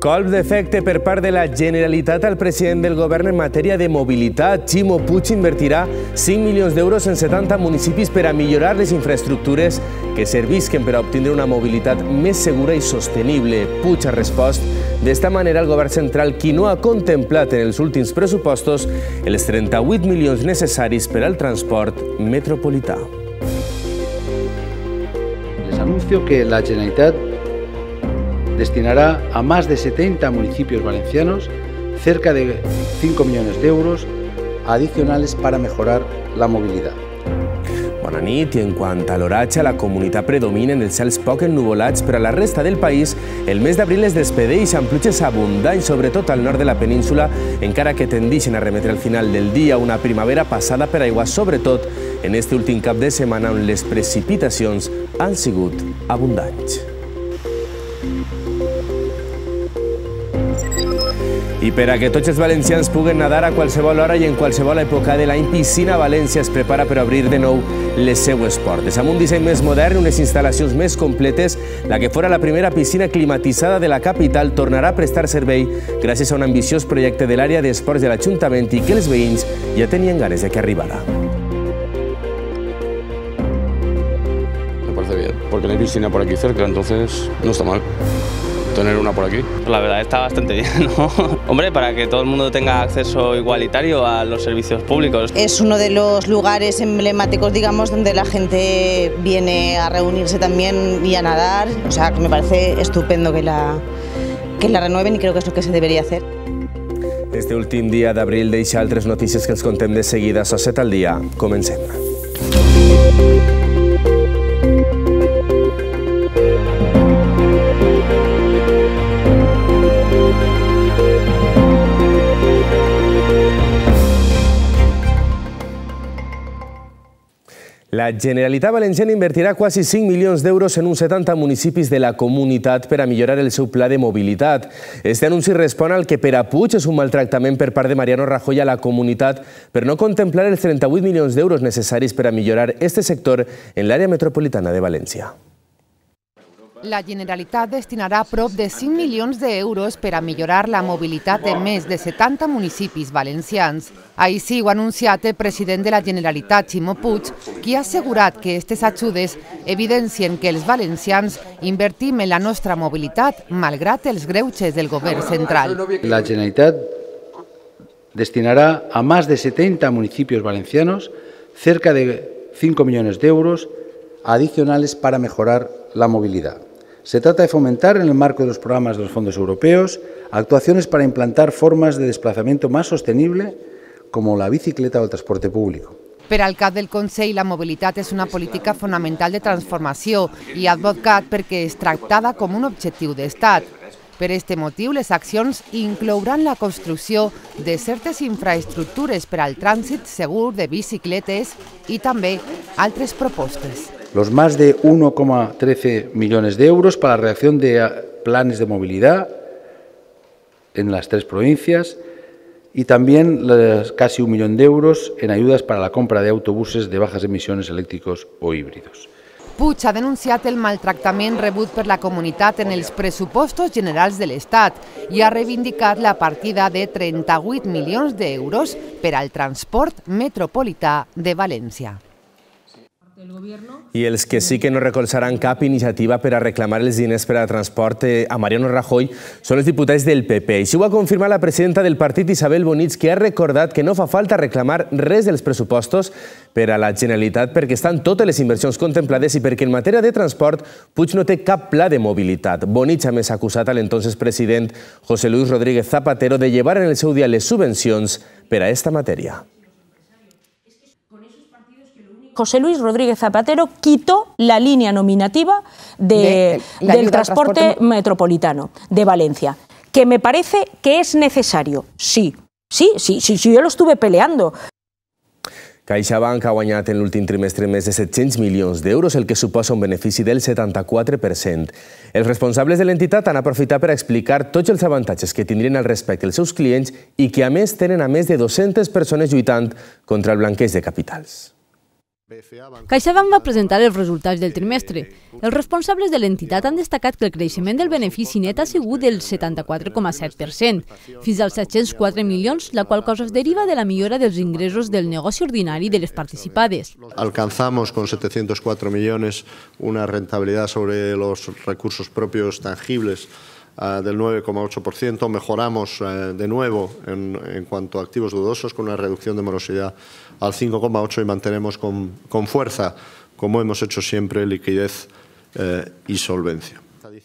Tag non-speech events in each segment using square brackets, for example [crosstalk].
Colp d'efecte per part de la Generalitat al president del govern en matèria de mobilitat. Ximo Puig invertirà 5 milions d'euros en 70 municipis per a millorar les infraestructures que servisquen per a obtindre una mobilitat més segura i sostenible. Puig ha respost D'esta manera, el govern central, qui no ha contemplat en els últims pressupostos els 38 milions necessaris per al transport metropolità. Les anuncio que la Generalitat destinará a más de 70 municipios valencianos cerca de 5 millones de euros adicionales para mejorar la movilidad. Bona nit, i en cuanto a Loracha la comunidad predomina en el cels poc ennuvolats, però a la resta del país el mes de abril d'abril es despedeix amb pluges sobre todo al norte de la península, encara que tendixen a remetre al final del día una primavera passada per aigua, todo en este últim cap de semana, on les precipitacions han sigut abundants. Y para que toches els valencians puguen nadar a qualsevol hora y en cuál se va la época de la Piscina Valencia se prepara para abrir de nuevo les seues portes. Amb un disseny moderno unas unas instalaciones más completas, la que fuera la primera piscina climatizada de la capital tornará a prestar servicio gracias a un ambicioso proyecto del Área de l'àrea del Ayuntamiento y que les veïns ya tenían ganas de que arribara. Me parece bien, porque no hay piscina por aquí cerca, entonces no está mal tener una por aquí. La verdad está bastante [laughs] bien, ¿no? Hombre, para que todo el mundo tenga acceso igualitario a los servicios públicos. Es uno de los lugares emblemáticos, digamos, donde la gente viene a reunirse también y a nadar. O sea, que me parece estupendo que la, que la renueven y creo que es lo que se debería hacer. Este último día de abril deixa altres noticias que os contem de seguida. 7 al día comencemos La Generalitat Valenciana invertirà quasi 5 milions d'euros en uns 70 municipis de la comunitat per a millorar el seu pla de mobilitat. Este anunci respon al que per a Puig és un maltractament per part de Mariano Rajoy a la comunitat per no contemplar els 38 milions d'euros necessaris per a millorar este sector en l'àrea metropolitana de València. La Generalitat destinará prop de 5 millones de euros para millorar la movilidad de més de 70 municipios valencians. Ahí ho ha anunciat el president de la Generalitat, Ximo Puig, que ha assegurat que aquestes ajudes evidencien que los valencians invertim en la nostra mobilitat malgrat els greuges del govern central. La Generalitat destinará a más de 70 municipios valencianos cerca de 5 millones de euros adicionales para mejorar la movilidad. Se trata de fomentar, en el marco de los programas de los fondos europeos, actuaciones para implantar formas de desplazamiento más sostenible, como la bicicleta o el transporte público. Per al cap del Consell, la mobilitat és una política fonamental de transformació i advocat perquè és tractada com un objectiu d'estat. Per aquest motiu, les accions inclouran la construcció de certes infraestructures per al trànsit segur de bicicletes i també altres propostes. los más de 1,13 millones de euros para la reacción de planes de movilidad en las tres provincias y también casi un millón de euros en ayudas para la compra de autobuses de bajas emisiones eléctricos o híbridos. Pucha ha denunciado el maltractament rebut por la comunidad en los presupuestos generales del Estado y ha reivindicat la partida de 38 millones de euros para el transport metropolità de Valencia. I els que sí que no recolzaran cap iniciativa per a reclamar els diners per a transport eh, a Mariano Rajoy són els diputats del PP. si ho ha confirmat la presidenta del partit, Isabel Bonits, que ha recordat que no fa falta reclamar res dels pressupostos per a la Generalitat perquè estan totes les inversions contemplades i perquè en matèria de transport Puig no té cap pla de mobilitat. Bonits ha més acusat a l'entonces president José Luis Rodríguez Zapatero de llevar en el seu dia les subvencions per a esta matèria. José Luis Rodríguez Zapatero quitó la línea nominativa del transporte, metropolitano de Valencia, que me parece que es necesario, sí. Sí, sí, sí, sí, lo estuve peleando. CaixaBank ha ganado en el último trimestre més de 700 de euros, el que supuso un beneficio del 74%. Los responsables de la entidad han aprovechado para explicar todos los avantatges que tendrían al respecto els seus clients y que, a mes tienen a mes de 200 personas lluitant contra el blanqueo de capitales. CaixaBank va presentar els resultats del trimestre. Eh, els responsables de l'entitat han destacat que el creixement del benefici net ha sigut del 74,7%, fins als 704 milions, la qual cosa es deriva de la millora dels ingressos del negoci ordinari de les participades. Alcanzamos con 704 millones una rentabilidad sobre los recursos propios tangibles Ah, del 9,8%. Mejoramos eh, de nuevo en, cuanto a activos dudosos con una reducción de morosidad al 5,8% y mantenemos con, con, fuerza, como hemos hecho siempre, liquidez eh, y solvencia.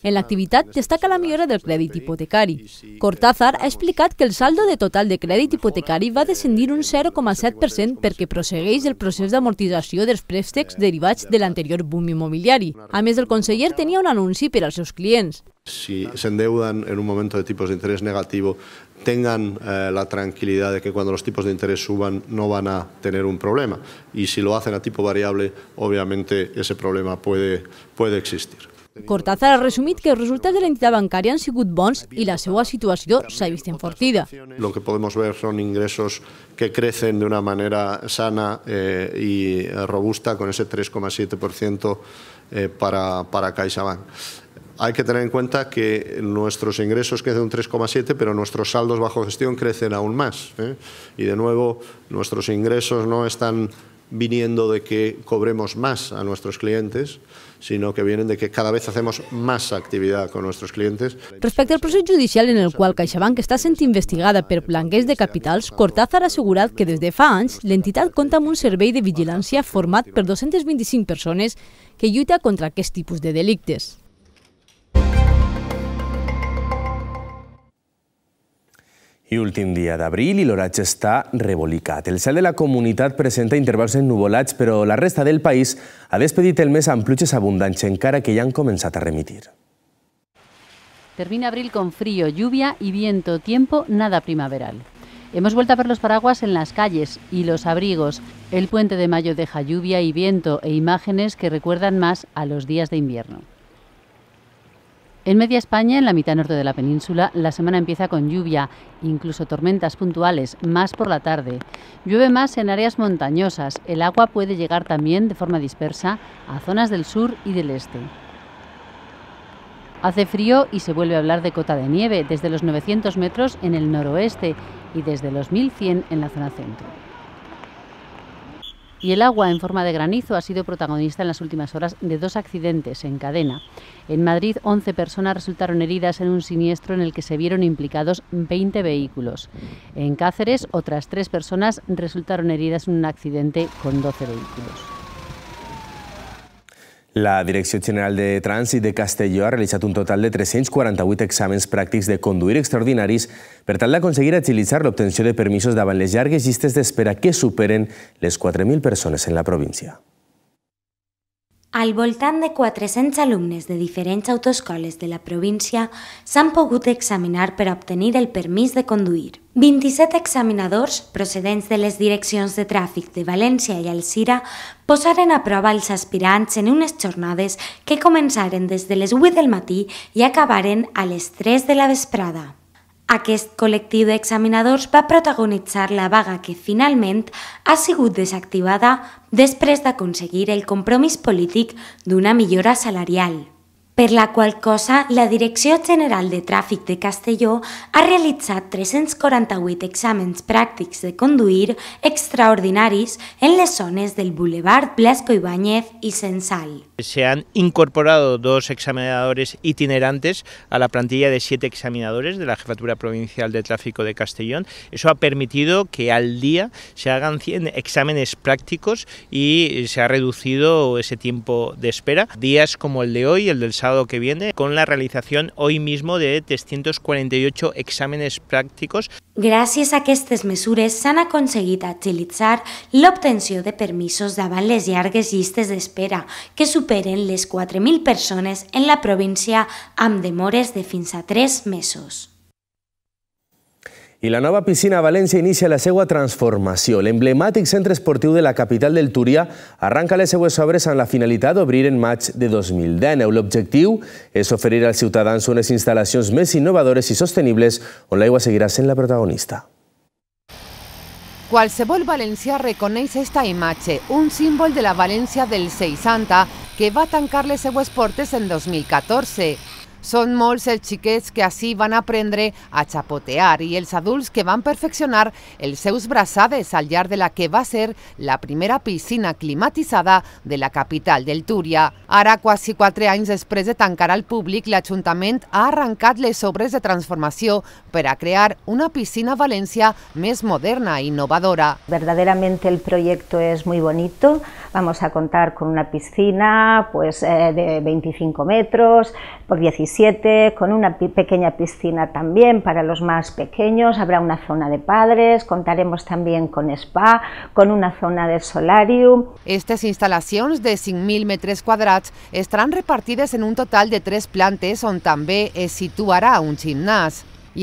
En la actividad destaca la millora del crédito hipotecario. Cortázar ha explicado que el saldo de total de crédito hipotecari va a descendir un 0,7% porque prossegueix el proceso procés d'amortització dels préstecs derivats del anterior boom inmobiliario. A més, el conseller tenía un anunci para sus clientes. si se endeudan en un momento de tipos de interés negativo, tengan eh, la tranquilidad de que cuando los tipos de interés suban no van a tener un problema. Y si lo hacen a tipo variable, obviamente ese problema puede, puede existir. Cortázar ha resumido que los resultados de entidad bancaria han sido buenos y la situación se ha visto enfortida. Lo que podemos ver son ingresos que crecen de una manera sana eh, y robusta con ese 3,7% eh, para, para CaixaBank. Hay que tener en cuenta que nuestros ingresos crecen un 3,7, pero nuestros saldos bajo gestión crecen aún más. Eh. Y de nuevo, nuestros ingresos no están viniendo de que cobremos más a nuestros clientes, sino que vienen de que cada vez hacemos más actividad con nuestros clientes. Respecte al procés judicial en el qual CaixaBank està sent investigada per blanqueig de capitals, Cortázar ha assegurat que des de fa anys l'entitat compta amb un servei de vigilància format per 225 persones que lluita contra aquest tipus de delictes. Y último día de abril y Lorach está rebolicat. El sal de la comunidad presenta intervalos en nuvolach pero la resta del país ha despedido el mes ampluches pluges en cara que ya han comenzado a remitir. Termina abril con frío, lluvia y viento, tiempo nada primaveral. Hemos vuelto a ver los paraguas en las calles y los abrigos. El puente de mayo deja lluvia y viento e imágenes que recuerdan más a los días de invierno. En media España, en la mitad norte de la península, la semana empieza con lluvia, incluso tormentas puntuales, más por la tarde. Llueve más en áreas montañosas. El agua puede llegar también de forma dispersa a zonas del sur y del este. Hace frío y se vuelve a hablar de cota de nieve desde los 900 metros en el noroeste y desde los 1100 en la zona centro y el agua en forma de granizo ha sido protagonista en las últimas horas de dos accidentes en cadena. En Madrid, 11 personas resultaron heridas en un siniestro en el que se vieron implicados 20 vehículos. En Cáceres, otras tres personas resultaron heridas en un accidente con 12 vehículos. La Direcció General de Trànsit de Castelló ha realitzat un total de 348 exàmens pràctics de conduir extraordinaris per tal d'aconseguir agilitzar l'obtenció de permisos davant les llargues llistes d'espera que superen les 4.000 persones en la província. Al voltant de 400 alumnes de diferents autoescoles de la província s'han pogut examinar per obtenir el permís de conduir. 27 examinadors, procedents de les direccions de tràfic de València i Alcira, posaren a prova els aspirants en unes jornades que començaren des de les 8 del matí i acabaren a les 3 de la vesprada. Aquest col·lectiu d'examinadors va protagonitzar la vaga que finalment ha sigut desactivada després d'aconseguir el compromís polític d'una millora salarial. per la cual cosa la Dirección General de Tráfico de Castelló ha realizado 348 exámenes prácticos de conduir extraordinarios en les zones del Boulevard Blasco Ibáñez y Sensal. Se han incorporado dos examinadores itinerantes a la plantilla de siete examinadores de la Jefatura Provincial de Tráfico de Castellón. Eso ha permitido que al día se hagan 100 exámenes prácticos y se ha reducido ese tiempo de espera. Días como el de hoy, el del que viene con la realización hoy mismo de 348 exámenes prácticos. Gracias a aquestes mesures conseguido aconseguit la obtención de permisos davant les llargues de espera que superen las 4.000 personas en la provincia amb demores de fins a 3 meses. I la nova piscina a València inicia la seva transformació. L'emblemàtic centre esportiu de la capital del Túria arranca les seues obres amb la finalitat d'obrir en maig de 2019. L'objectiu és oferir als ciutadans unes instal·lacions més innovadores i sostenibles on l'aigua seguirà sent la protagonista. Qualsevol valencià reconeix aquesta imatge, un símbol de la València del 60, que va tancar les seues portes en 2014. Són molts els xiquets que així van aprendre a xapotear i els adults que van perfeccionar els seus braçades al llarg de la que va ser la primera piscina climatitzada de la capital del Túria. Ara, quasi quatre anys després de tancar al públic, l'Ajuntament ha arrencat les obres de transformació per a crear una piscina a València més moderna i innovadora. Verdaderamente el projecte és molt bonic. Vamos a contar con una piscina pues, eh, de 25 metros por 16 con una pequeña piscina también para los más pequeños, habrá una zona de padres, contaremos también con spa, con una zona de solarium. Estas instalaciones de 5.000 metros cuadrados... ...estarán repartidas en un total de tres plantas... on también es situará un Y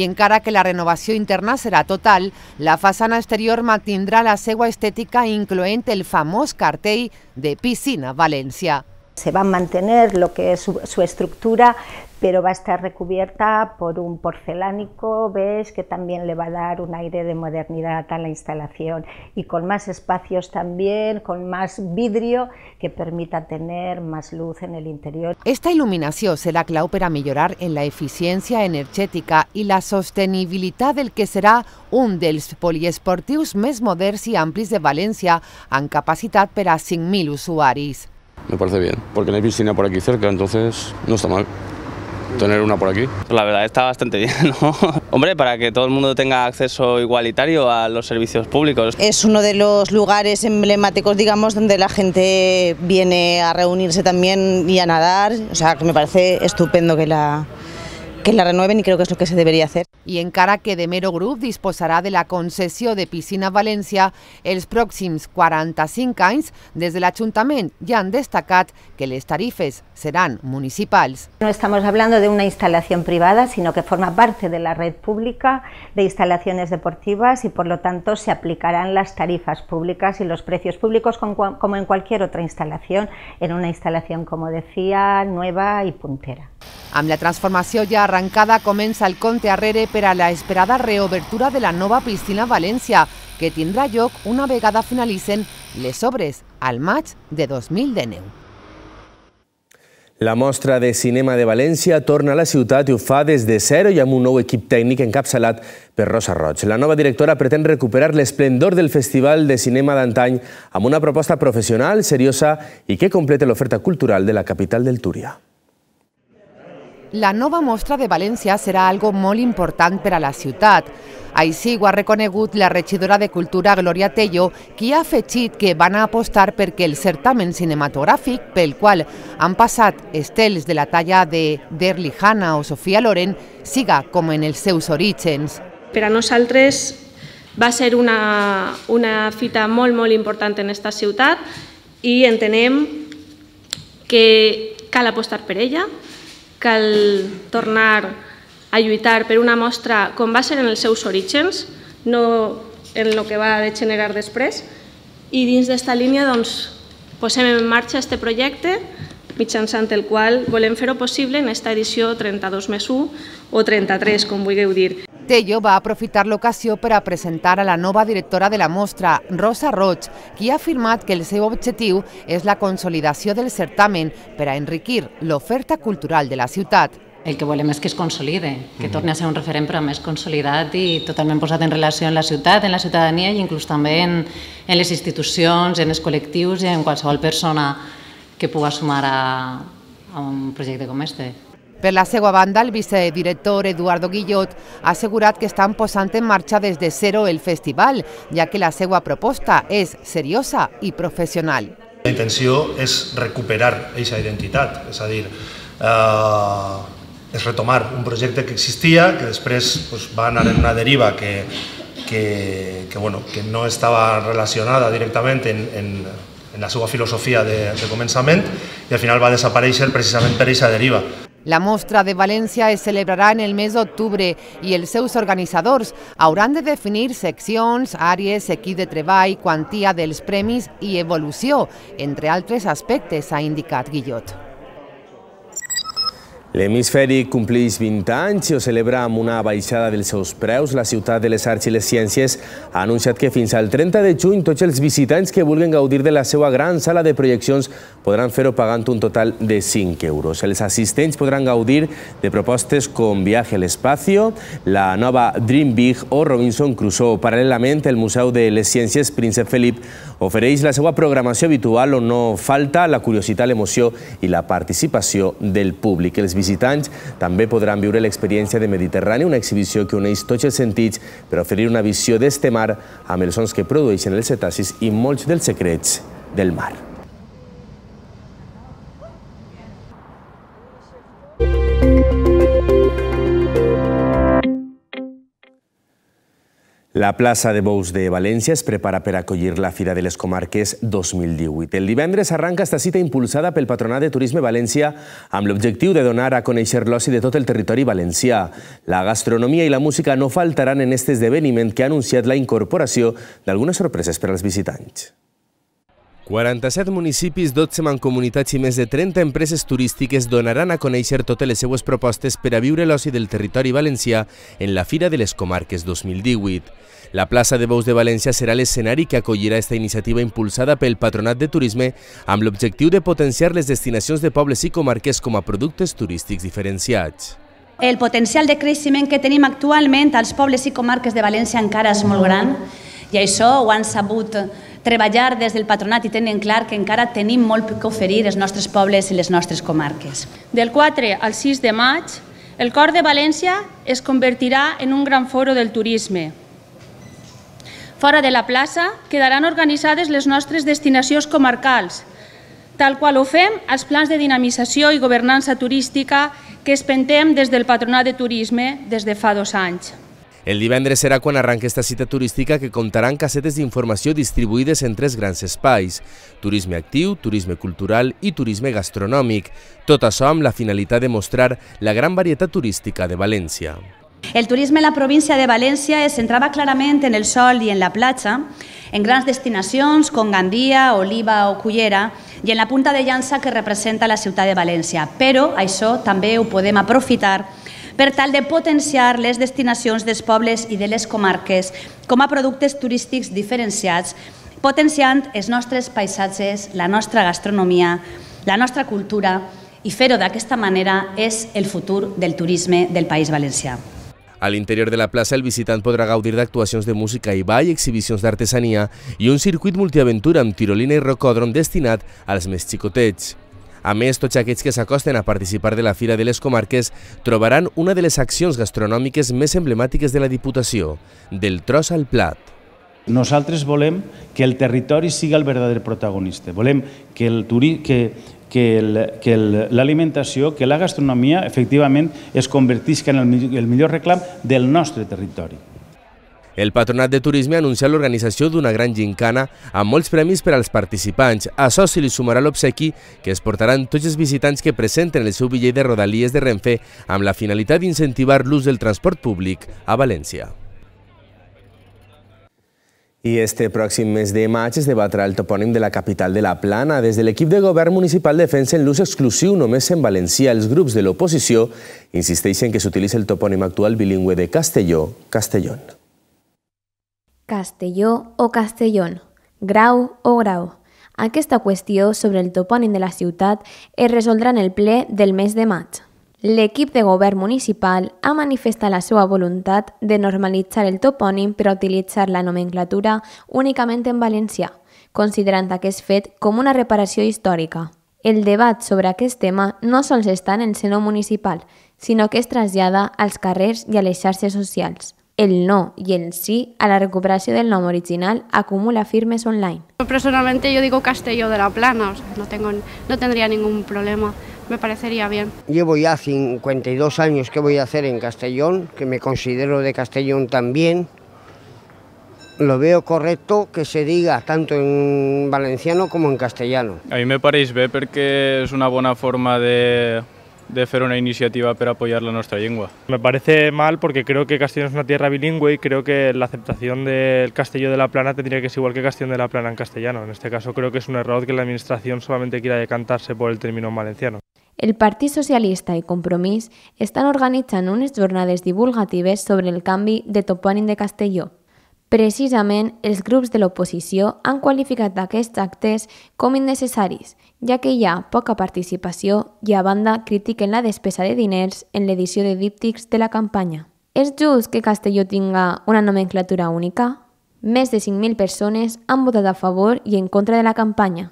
...y encara que la renovación interna será total, la façana exterior mantendrá la segua estética... incluente el famoso cartel de Piscina Valencia se va a mantener lo que es su, estructura, pero va a estar recubierta por un porcelánico, ves, que también le va a dar un aire de modernidad a la instalación y con más espacios también, con más vidrio que permita tener más luz en el interior. Esta iluminación será clave para mejorar en la eficiencia energética y la sostenibilidad del que será un dels poliesportius més moderns y amplis de Valencia, en capacidad para 5.000 me parece bien, porque no hay piscina por aquí cerca, entonces no está mal tener una por aquí. La verdad está bastante [laughs] bien, ¿no? Hombre, para que todo el mundo tenga acceso igualitario a los servicios públicos. Es uno de los lugares emblemáticos, digamos, donde la gente viene a reunirse también y a nadar. O sea, que me parece estupendo que la, que la renueven y creo que es lo que se debería hacer. y encara que de Mero Group disposará de la concesión de Piscina Valencia el pròxims 45 anys, desde el Ayuntamiento ja han destacado que les tarifes serán municipales. No estamos hablando de una instalación privada, sino que forma parte de la red pública de instalaciones deportivas y por lo tanto se aplicarán las tarifas públicas y los precios públicos como en cualquier otra instalación, en una instalación, como decía, nueva y puntera. Amb la transformació arrancada comença el compte arrere per a la esperada reobertura de la nova piscina València, que tindrà lloc una vegada finalitzen les obres al maig de 2019. La mostra de cinema de València torna a la ciutat i ho fa des de zero i amb un nou equip tècnic encapçalat per Rosa Roig. La nova directora pretén recuperar l'esplendor del Festival de Cinema d'antany amb una proposta professional, seriosa i que completa l'oferta cultural de la capital del Túria la nova mostra de València serà algo molt important per a la ciutat. Així ho ha reconegut la regidora de Cultura Gloria Tello, qui ha afegit que van a apostar perquè el certamen cinematogràfic pel qual han passat estels de la talla de Derli Hanna o Sofia Loren siga com en els seus orígens. Per a nosaltres va ser una, una fita molt, molt important en aquesta ciutat i entenem que cal apostar per ella, cal tornar a lluitar per una mostra com va ser en els seus orígens, no en el que va degenerar després, i dins d'esta línia doncs, posem en marxa aquest projecte mitjançant el qual volem fer-ho possible en aquesta edició 32 més 1 o 33, com vulgueu dir. Tello va aprofitar l'ocasió per a presentar a la nova directora de la mostra, Rosa Roig, qui ha afirmat que el seu objectiu és la consolidació del certamen per a enriquir l'oferta cultural de la ciutat. El que volem és que es consolide, que torni a ser un referent però més consolidat i totalment posat en relació amb la ciutat, en la ciutadania i inclús també en, en les institucions, en els col·lectius i en qualsevol persona que pugui sumar a, a un projecte com este. Per la seva banda, el vicedirector Eduardo Guillot ha assegurat que estan posant en marxa des de zero el festival, ja que la seva proposta és seriosa i professional. La intenció és recuperar aquesta identitat, és a dir, eh, és retomar un projecte que existia, que després pues, va anar en una deriva que, que, que, bueno, que no estava relacionada directament en, en, en la seva filosofia de, de començament i al final va desaparèixer precisament per aquesta deriva. La mostra de València es celebrarà en el mes d'octubre i els seus organitzadors hauran de definir seccions, àrees, equip de treball, quantia dels premis i evolució, entre altres aspectes, ha indicat Guillot. L'hemisferi compleix 20 anys i ho celebra amb una baixada dels seus preus. La ciutat de les arts i les ciències ha anunciat que fins al 30 de juny tots els visitants que vulguin gaudir de la seva gran sala de projeccions podran fer-ho pagant un total de 5 euros. Els assistents podran gaudir de propostes com Viaje a l'Espacio, la nova Dream Big o Robinson Crusoe. Paral·lelament, el Museu de les Ciències Príncep Felip ofereix la seva programació habitual on no falta la curiositat, l'emoció i la participació del públic. Els visitants també podran viure l'experiència de Mediterrani, una exhibició que uneix tots els sentits per oferir una visió d'este mar amb els sons que produeixen els cetacis i molts dels secrets del mar. La plaça de Bous de València es prepara per acollir la Fira de les Comarques 2018. El divendres arranca esta cita impulsada pel Patronat de Turisme València amb l'objectiu de donar a conèixer l'oci de tot el territori valencià. La gastronomia i la música no faltaran en aquest esdeveniment que ha anunciat la incorporació d'algunes sorpreses per als visitants. 47 municipis, 12 mancomunitats i més de 30 empreses turístiques donaran a conèixer totes les seues propostes per a viure l'oci del territori valencià en la Fira de les Comarques 2018. La plaça de Bous de València serà l'escenari que acollirà aquesta iniciativa impulsada pel Patronat de Turisme amb l'objectiu de potenciar les destinacions de pobles i comarques com a productes turístics diferenciats. El potencial de creixement que tenim actualment als pobles i comarques de València encara és molt gran i això ho han sabut treballar des del patronat i tenen clar que encara tenim molt que oferir els nostres pobles i les nostres comarques. Del 4 al 6 de maig, el Cor de València es convertirà en un gran foro del turisme. Fora de la plaça quedaran organitzades les nostres destinacions comarcals, tal qual ho fem als plans de dinamització i governança turística que es pentem des del Patronat de Turisme des de fa dos anys. El divendres serà quan arranca esta cita turística que comptarà amb cassetes d'informació distribuïdes en tres grans espais, turisme actiu, turisme cultural i turisme gastronòmic, tot això amb la finalitat de mostrar la gran varietat turística de València. El turisme en la província de València es centrava clarament en el sol i en la platja, en grans destinacions com Gandia, Oliva o Cullera i en la punta de llança que representa la ciutat de València. Però això també ho podem aprofitar per tal de potenciar les destinacions dels pobles i de les comarques com a productes turístics diferenciats, potenciant els nostres paisatges, la nostra gastronomia, la nostra cultura i fer-ho d'aquesta manera és el futur del turisme del País Valencià. A l'interior de la plaça, el visitant podrà gaudir d'actuacions de música i ball, exhibicions d'artesania i un circuit multiaventura amb tirolina i rocòdrom destinat als més xicotets. A més, tots aquests que s'acosten a participar de la Fira de les Comarques trobaran una de les accions gastronòmiques més emblemàtiques de la Diputació, del tros al plat. Nosaltres volem que el territori sigui el verdader protagonista. Volem que el turi, que, que l'alimentació, que la gastronomia, efectivament, es convertisca en el, el millor reclam del nostre territori. El Patronat de Turisme ha anunciat l'organització d'una gran gincana amb molts premis per als participants. A això se li sumarà l'obsequi que es portaran tots els visitants que presenten el seu bitllet de Rodalies de Renfe amb la finalitat d'incentivar l'ús del transport públic a València. I este pròxim mes de maig es debatrà el topònim de la capital de la Plana. Des de l'equip de govern municipal defensen l'ús exclusiu només en València. Els grups de l'oposició insisteixen que s'utilitza el topònim actual bilingüe de Castelló, Castellón. Castelló o Castellón, Grau o Grau. Aquesta qüestió sobre el topònim de la ciutat es resoldrà en el ple del mes de maig. L'equip de govern municipal ha manifestat la seva voluntat de normalitzar el topònim per utilitzar la nomenclatura únicament en valencià, considerant aquest fet com una reparació històrica. El debat sobre aquest tema no sols està en el senó municipal, sinó que es trasllada als carrers i a les xarxes socials. el no y el sí a la recuperación del nombre original acumula firmes online. Personalmente yo digo Castelló de la Plana, no, tengo, no tendría ningún problema, me parecería bien. Llevo ya 52 años que voy a hacer en Castellón, que me considero de Castellón también. Lo veo correcto que se diga tanto en valenciano como en castellano. A mí me parece bien porque es una buena forma de de hacer una iniciativa para apoyar la nuestra lengua. Me parece mal porque creo que Castellón es una tierra bilingüe y creo que la aceptación del Castillo de la Plana tendría que ser igual que Castellón de la Plana en castellano. En este caso creo que es un error que la Administración solamente quiera decantarse por el término valenciano. El Partido Socialista y Compromís ...están organizando unas jornadas divulgativas... sobre el cambio de topònim de Castelló Precisament, els grups de l'oposició han qualificat aquests actes com innecessaris, ja que hi ha poca participació i, a banda, critiquen la despesa de diners en l'edició de díptics de la campanya. És just que Castelló tinga una nomenclatura única? Més de 5.000 persones han votat a favor i en contra de la campanya,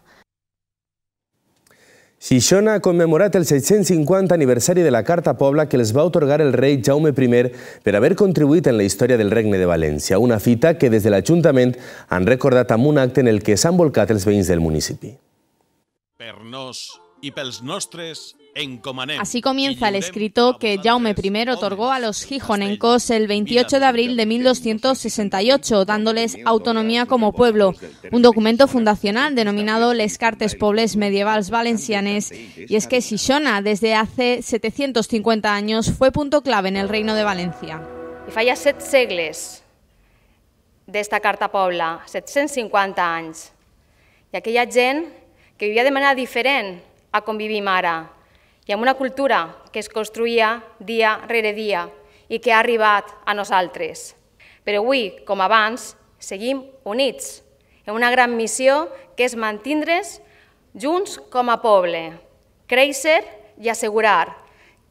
Xixona ha commemorat el 650 aniversari de la Carta Pobla que els va otorgar el rei Jaume I per haver contribuït en la història del Regne de València, una fita que des de l'Ajuntament han recordat amb un acte en el que s'han volcat els veïns del municipi. Per nos i pels nostres Así comienza el escrito que Jaume I otorgó a los gijonencos el 28 de abril de 1268, dándoles autonomía como pueblo, un documento fundacional denominado Les Cartes Pobles Medievales Valencianes, y es que Sishona desde hace 750 años fue punto clave en el Reino de Valencia. I falla set segles esta carta pobla, 750 años, y aquella gent que vivía de manera diferente a convivir i amb una cultura que es construïa dia rere dia i que ha arribat a nosaltres. Però avui, com abans, seguim units en una gran missió que és mantindre's junts com a poble, créixer i assegurar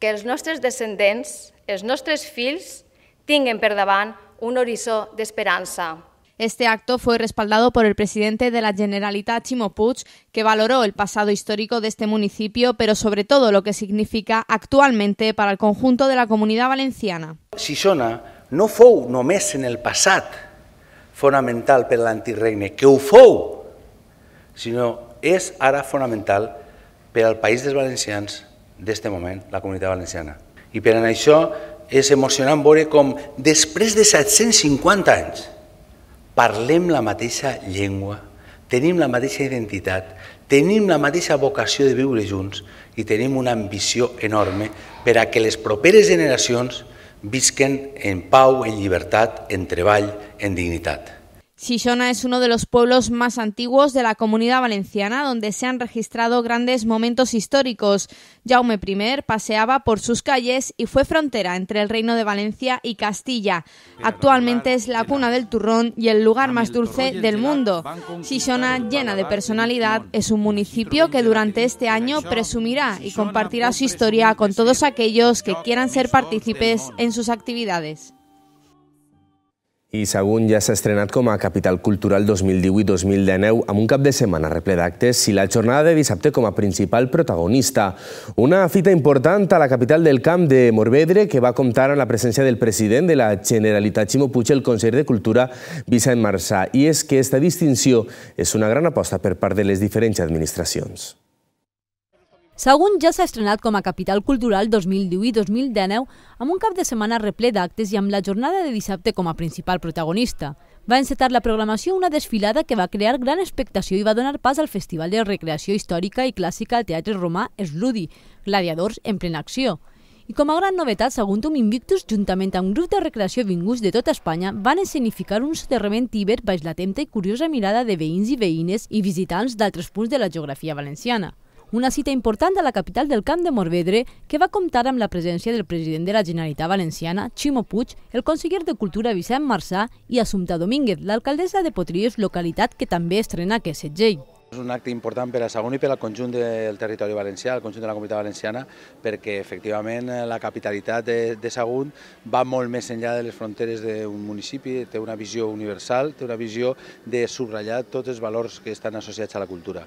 que els nostres descendents, els nostres fills, tinguen per davant un horitzó d'esperança, Este acto fue respaldado por el presidente de la Generalitat, Chimo Puig, que valoró el pasado histórico de este municipio, pero sobre todo lo que significa actualmente para el conjunto de la comunidad valenciana. Sisona no fou només en el passat fonamental per l'antiregne, que ho fou, sinó és ara fonamental per al país dels valencians d'este moment, la comunitat valenciana. I per això és emocionant veure com després de 750 anys parlem la mateixa llengua, tenim la mateixa identitat, tenim la mateixa vocació de viure junts i tenim una ambició enorme per a que les properes generacions visquen en pau, en llibertat, en treball, en dignitat. Sisona es uno de los pueblos más antiguos de la comunidad valenciana, donde se han registrado grandes momentos históricos. Jaume I paseaba por sus calles y fue frontera entre el Reino de Valencia y Castilla. Actualmente es la cuna del turrón y el lugar más dulce del mundo. Sisona, llena de personalidad, es un municipio que durante este año presumirá y compartirá su historia con todos aquellos que quieran ser partícipes en sus actividades. I Sagunt ja s'ha estrenat com a Capital Cultural 2018-2019 amb un cap de setmana reple d'actes i la jornada de dissabte com a principal protagonista. Una fita important a la capital del camp de Morvedre que va comptar amb la presència del president de la Generalitat Ximo Puig, el Consell de Cultura Vicent Marçà. I és que aquesta distinció és una gran aposta per part de les diferents administracions. Sagunt ja s'ha estrenat com a capital cultural 2018 2019 amb un cap de setmana replet d'actes i amb la jornada de dissabte com a principal protagonista. Va encetar la programació una desfilada que va crear gran expectació i va donar pas al Festival de Recreació Històrica i Clàssica al Teatre Romà Esludi, Gladiadors en plena acció. I com a gran novetat, un Invictus, juntament amb un grup de recreació vinguts de tota Espanya, van escenificar un soterrament tíber baix la tempta i curiosa mirada de veïns i veïnes i visitants d'altres punts de la geografia valenciana una cita important a la capital del Camp de Morvedre que va comptar amb la presència del president de la Generalitat Valenciana, Ximo Puig, el conseller de Cultura Vicent Marçà i Assumpta Domínguez, l'alcaldessa de Potries, localitat que també estrena aquest setgell. És un acte important per a Sagunt i per al conjunt del territori valencià, al conjunt de la comunitat valenciana, perquè efectivament la capitalitat de, de Sagunt va molt més enllà de les fronteres d'un municipi, té una visió universal, té una visió de subratllar tots els valors que estan associats a la cultura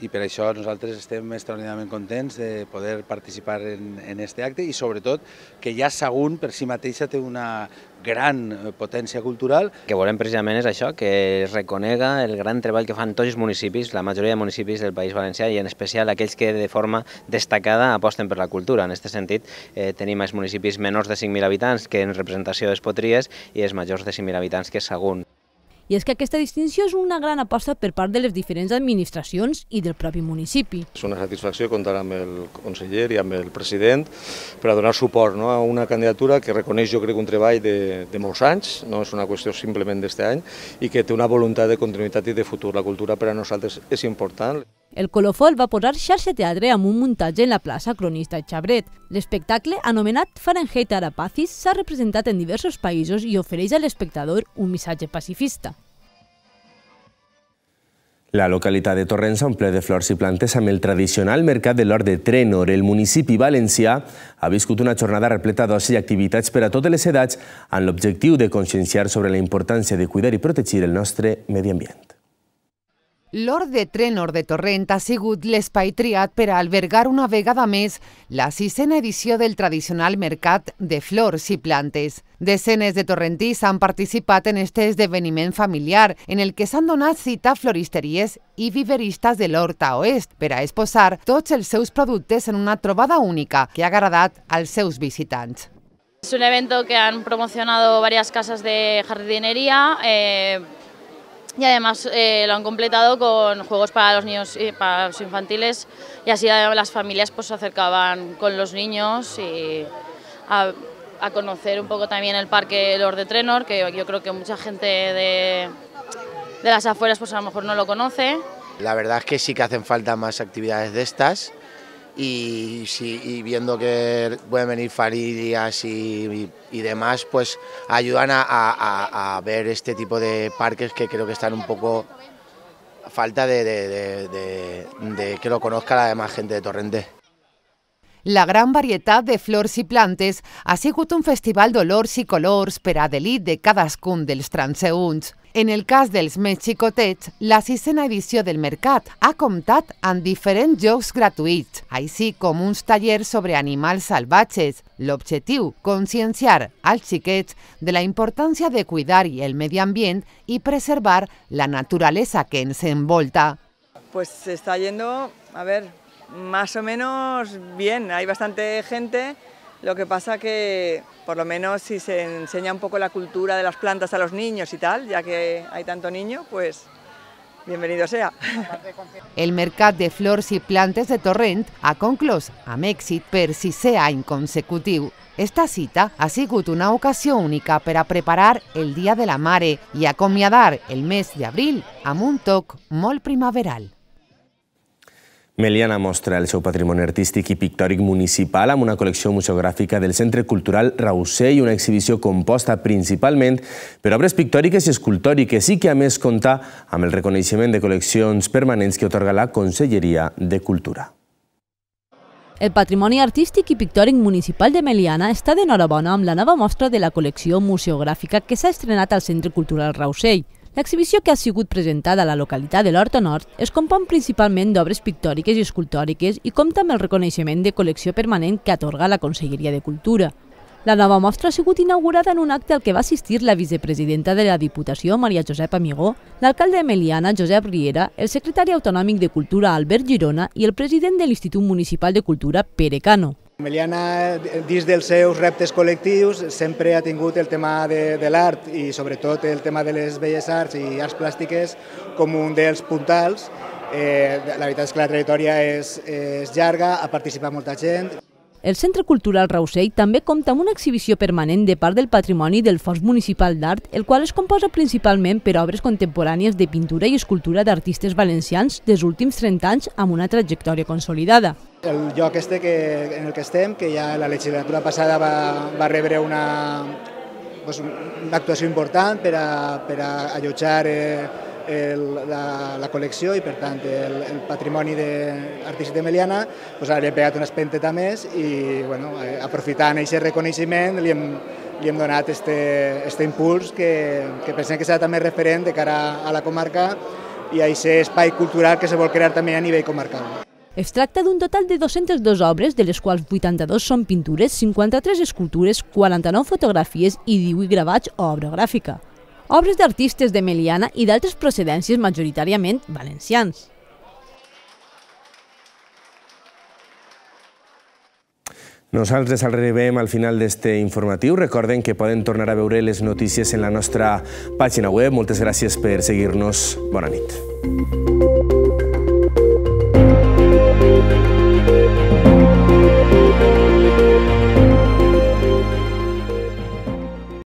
i per això nosaltres estem extraordinàriament contents de poder participar en, en aquest acte i sobretot que ja Sagunt per si mateixa té una gran eh, potència cultural. El que volem precisament és això, que es reconega el gran treball que fan tots els municipis, la majoria de municipis del País Valencià i en especial aquells que de forma destacada aposten per la cultura. En aquest sentit eh, tenim els municipis menors de 5.000 habitants que en representació és Potries i els majors de 5.000 habitants que és Sagunt. I és que aquesta distinció és una gran aposta per part de les diferents administracions i del propi municipi. És una satisfacció comptar amb el conseller i amb el president per a donar suport no, a una candidatura que reconeix, jo crec, un treball de, de molts anys, no és una qüestió simplement d'este any, i que té una voluntat de continuïtat i de futur. La cultura per a nosaltres és important. El Colofó el va posar xarxa teatre amb un muntatge en la plaça Cronista Xabret. L'espectacle, anomenat Fahrenheit Arapacis, s'ha representat en diversos països i ofereix a l'espectador un missatge pacifista. La localitat de Torrent s'omple de flors i plantes amb el tradicional mercat de l'or de Trenor. El municipi valencià ha viscut una jornada repleta d'oci i activitats per a totes les edats amb l'objectiu de conscienciar sobre la importància de cuidar i protegir el nostre medi ambient. L'Hort de Trenor de Torrent ha sigut l'espai triat per a albergar una vegada més la sisena edició del tradicional mercat de flors i plantes. Decenes de torrentís han participat en aquest esdeveniment familiar en el que s'han donat cita floristeries i viveristes de l'Horta Oest per a exposar tots els seus productes en una trobada única que ha agradat als seus visitants. Es un evento que han promocionado varias casas de jardinería, eh, y además eh, lo han completado con juegos para los niños y para los infantiles y así las familias pues se acercaban con los niños y a, conocer un poco también el parque Lord de Trenor que yo creo que mucha gente de, de las afueras pues a lo mejor no lo conoce. La verdad es que sí que hacen falta más actividades de estas y, viendo que pueden venir familias y, demás, pues ayudan a, ver este tipo de parques que creo que están un poco a falta de, que lo conozca la demás gente de Torrente. La gran variedad de flores y plantas ha sido un festival de y y colores a delit de de los transeúntes. En el caso del més xicotets, la sisena edició del mercat ha comptat amb diferents jocs gratuïts, Así como un taller sobre animals salvatges. L'objectiu, conscienciar al xiquets de la importancia de cuidar el medio ambiente y preservar la naturaleza que ens envolta. Pues se está yendo, a ver, más o menos bien. Hay bastante gente lo que pasa que, por lo menos, si se enseña un poco la cultura de las plantas a los niños y tal, ya que hay tanto niño, pues bienvenido sea. El mercado de flores y plantes de Torrent ha conclòs a èxit per si sea inconsecutivo Esta cita ha sigut una ocasión única para preparar el Día de la Mare y acomiadar el mes de abril un toc molt primaveral. Meliana mostra el seu patrimoni artístic i pictòric municipal amb una col·lecció museogràfica del Centre Cultural Rausser i una exhibició composta principalment per obres pictòriques i escultòriques i que a més compta amb el reconeixement de col·leccions permanents que otorga la Conselleria de Cultura. El patrimoni artístic i pictòric municipal de Meliana està d'enhorabona amb la nova mostra de la col·lecció museogràfica que s'ha estrenat al Centre Cultural Rausell. L'exhibició que ha sigut presentada a la localitat de l'Horta Nord es compon principalment d'obres pictòriques i escultòriques i compta amb el reconeixement de col·lecció permanent que atorga la Conselleria de Cultura. La nova mostra ha sigut inaugurada en un acte al que va assistir la vicepresidenta de la Diputació, Maria Josep Amigó, l'alcalde de Meliana, Josep Riera, el secretari autonòmic de Cultura, Albert Girona, i el president de l'Institut Municipal de Cultura, Pere Cano. Meliana, dins dels seus reptes col·lectius, sempre ha tingut el tema de, de l'art i sobretot el tema de les belles arts i arts plàstiques com un dels puntals. Eh, la veritat és que la trajectòria és, és llarga, ha participat molta gent. El Centre Cultural Rausell també compta amb una exhibició permanent de part del patrimoni del Fons Municipal d'Art, el qual es composa principalment per obres contemporànies de pintura i escultura d'artistes valencians dels últims 30 anys amb una trajectòria consolidada. El lloc este que, en el que estem, que ja la legislatura passada va, va rebre una, doncs, una actuació important per a, per a allotjar eh, el, la, la col·lecció i, per tant, el, el patrimoni d'artístic de, de Meliana, doncs ara li hem pegat una espenteta més i, bueno, aprofitant aquest reconeixement, li hem, li hem donat este, este impuls que, que pensem que serà també referent de cara a la comarca i a aquest espai cultural que se vol crear també a nivell comarcal. Es tracta d'un total de 202 obres, de les quals 82 són pintures, 53 escultures, 49 fotografies i 18 gravats o obra gràfica obres d'artistes de Meliana i d'altres procedències majoritàriament valencians. Nosaltres arribem al final d'este informatiu. Recorden que poden tornar a veure les notícies en la nostra pàgina web. Moltes gràcies per seguir-nos. Bona nit.